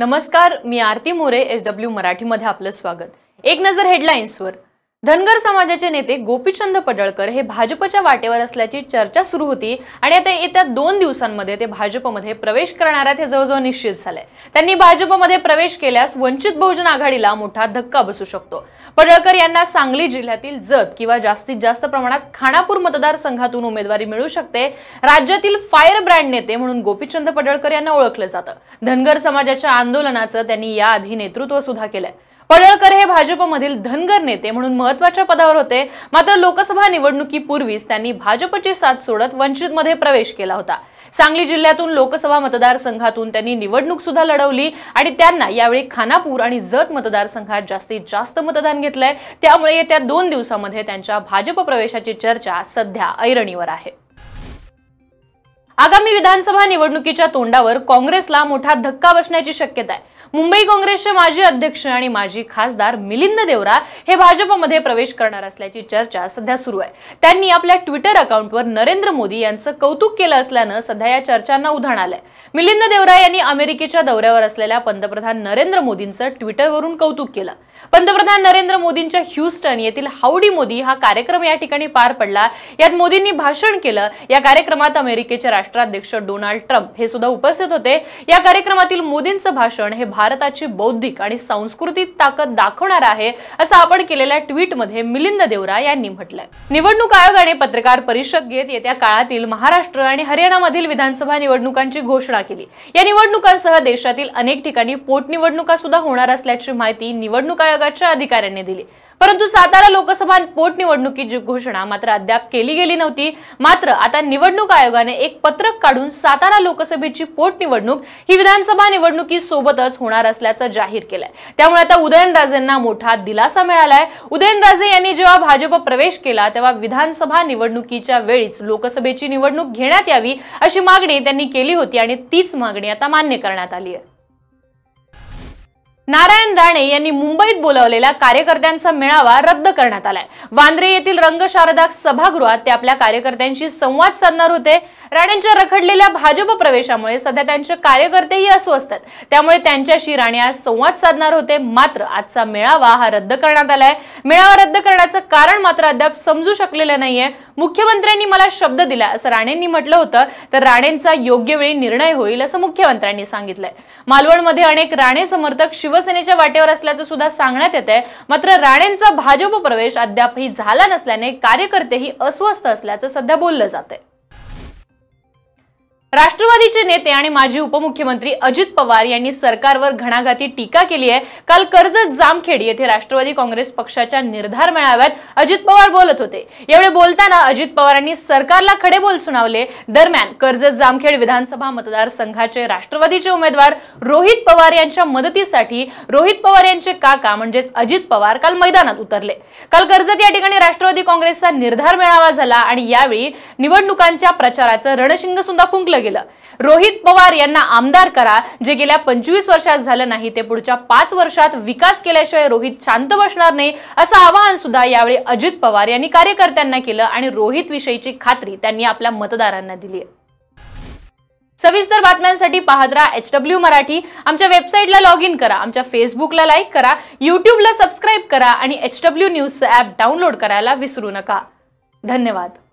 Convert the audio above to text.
नमस्कार मी Aarti More S W मराठीमध्ये आपलं स्वागत एक नजर हेडलाईन्सवर धनगर समाजाचे नेते गोपीचंद पडळकर हे भाजपच्या वाटेवर असल्याची चर्चा सुरू होती आणि आता येत्या दोन दिवसांमध्ये ते भाजपमध्ये प्रवेश करणार आहेत हे जवळजवळ निश्चित झाले त्यांनी भाजपमध्ये प्रवेश केल्यास वंचित बहुजन आघाडीला मोठा धक्का बसू शकतो पडळकर यांना सांगली जिल्ह्यातील जत किंवा जास्तीत जास्त प्रमाणात खानापूर मतदारसंघातून उमेदवारी मिळू शकते राज्यातील फायर ब्रँड नेते म्हणून गोपीचंद पडळकर यांना ओळखलं जातं धनगर समाजाच्या आंदोलनाचं त्यांनी याआधी नेतृत्व सुद्धा केलंय पडळकर हे भाजपमधील धनगर नेते म्हणून महत्वाच्या पदावर होते मात्र लोकसभा निवडणुकीपूर्वीच त्यांनी भाजपची साथ सोडत वंचितमध्ये प्रवेश केला होता सांगली जिल्ह्यातून लोकसभा मतदारसंघातून त्यांनी निवडणूक सुद्धा लढवली आणि त्यांना यावेळी खानापूर आणि जत मतदारसंघात जास्तीत जास्त मतदान घेतलंय त्यामुळे येत्या दोन दिवसामध्ये त्यांच्या भाजप प्रवेशाची चर्चा सध्या ऐरणीवर आहे आगामी विधानसभा निवडणुकीच्या तोंडावर काँग्रेसला मोठा धक्का बसण्याची शक्यता आहे मुंबई काँग्रेसचे माजी अध्यक्ष आणि माजी खासदार मिलिंद देवरा हे भाजपमध्ये प्रवेश करणार असल्याची चर्चा सध्या सुरू आहे त्यांनी आपल्या ट्विटर अकाउंटवर नरेंद्र मोदी यांचं कौतुक केलं असल्यानं सध्या या चर्चांना उधाण आलंय मिलिंद देवरा यांनी अमेरिकेच्या दौऱ्यावर असलेल्या पंतप्रधान नरेंद्र मोदींचं ट्विटरवरून कौतुक केलं पंतप्रधान नरेंद्र मोदींच्या ह्युस्टन येथील हाऊडी मोदी हा कार्यक्रम या ठिकाणी पार पडला यात मोदींनी भाषण केलं या कार्यक्रमात अमेरिकेच्या राष्ट्राध्यक्ष डोनाल्ड ट्रम्प हे सुद्धा उपस्थित होते या कार्यक्रमातील मोदींचं भाषण हे भारताची बौद्धिक आणि सांस्कृतिक ताकद दाखवणार आहे असं आपण केलेल्या ट्विटमध्ये मिलिंद देवरा यांनी म्हटलंय निवडणूक आयोगाने पत्रकार परिषद घेत येत्या काळातील महाराष्ट्र आणि हरियाणामधील विधानसभा निवडणुकांची घोषणा केली या निवडणुकांसह देशातील अनेक ठिकाणी पोटनिवडणुका सुद्धा होणार असल्याची माहिती निवडणूक आयोगाच्या अधिकाऱ्यांनी दिली परंतु सातारा लोकसभा पोटनिवडणुकीची घोषणा मात्र अद्याप केली गेली नव्हती मात्र आता निवडणूक आयोगाने एक पत्रक काढून सातारा लोकसभेची पोटनिवडणूक ही विधानसभा निवडणुकीसोबतच होणार असल्याचं जाहीर केलंय त्यामुळे आता उदयनराजेंना मोठा दिलासा मिळालाय उदयनराजे यांनी जेव्हा भाजप प्रवेश केला तेव्हा विधानसभा निवडणुकीच्या वेळीच लोकसभेची निवडणूक घेण्यात यावी अशी मागणी त्यांनी केली होती आणि तीच मागणी आता मान्य करण्यात आली आहे नारायण राणे यांनी मुंबईत बोलावलेला कार्यकर्त्यांचा मेळावा रद्द करण्यात आलाय वांद्रे येथील रंगशारदा सभागृहात ते आपल्या कार्यकर्त्यांशी संवाद साधणार होते राणेंच्या रखडलेल्या भाजप प्रवेशामुळे सध्या त्यांचे कार्यकर्तेही अस्वस्थ आहेत त्यामुळे त्यांच्याशी राणे आज संवाद साधणार होते मात्र आजचा मेळावा हा रद्द करण्यात आलाय मेळावा रद्द करण्याचं कारण मात्र अद्याप समजू शकलेलं नाहीये मुख्यमंत्र्यांनी मला शब्द दिला असं राणेंनी म्हटलं होतं तर राणेंचा योग्य वेळी निर्णय होईल असं मुख्यमंत्र्यांनी सांगितलंय मालवणमध्ये अनेक राणे समर्थक शिवसेनेच्या वाटेवर असल्याचं सुद्धा सांगण्यात येत आहे मात्र राणेंचा भाजप प्रवेश अद्यापही झाला नसल्याने कार्यकर्तेही अस्वस्थ असल्याचं सध्या बोललं जात आहे राष्ट्रवादीचे नेते आणि माजी उपमुख्यमंत्री अजित पवार यांनी सरकारवर घणाघाती टीका केली आहे काल कर्जत जामखेड येथे राष्ट्रवादी काँग्रेस पक्षाच्या निर्धार मेळाव्यात अजित पवार बोलत होते यावेळी बोलताना अजित पवारांनी सरकारला खडे बोल सुनावले दरम्यान कर्जत जामखेड विधानसभा मतदारसंघाचे राष्ट्रवादीचे उमेदवार रोहित पवार यांच्या मदतीसाठी रोहित पवार यांचे काका म्हणजेच अजित पवार काल मैदानात उतरले काल कर्जत या ठिकाणी राष्ट्रवादी काँग्रेसचा निर्धार मेळावा झाला आणि यावेळी निवडणुकांच्या प्रचाराचं रणशिंग सुद्धा फुंकलं गेलं रोहित पवार यांना आमदार करा जे गेल्या पंचवीस वर्षात झालं नाही ते पुढच्या पाच वर्षात विकास केल्याशिवाय रोहित शांत बसणार नाही असं आवाहन सुद्धा यावेळी अजित पवार यांनी कार्यकर्त्यांना केलं आणि रोहित विषयीची खात्री त्यांनी आपल्या मतदारांना दिली सविस्तर बातम्यांसाठी पाहत राहा एच डब्ल्यू मराठी आमच्या वेबसाईटला लॉग इन करा आमच्या फेसबुकला लाईक करा युट्यूबला सबस्क्राईब करा आणि एच डब्ल्यू न्यूजचं ॲप डाउनलोड करायला विसरू नका धन्यवाद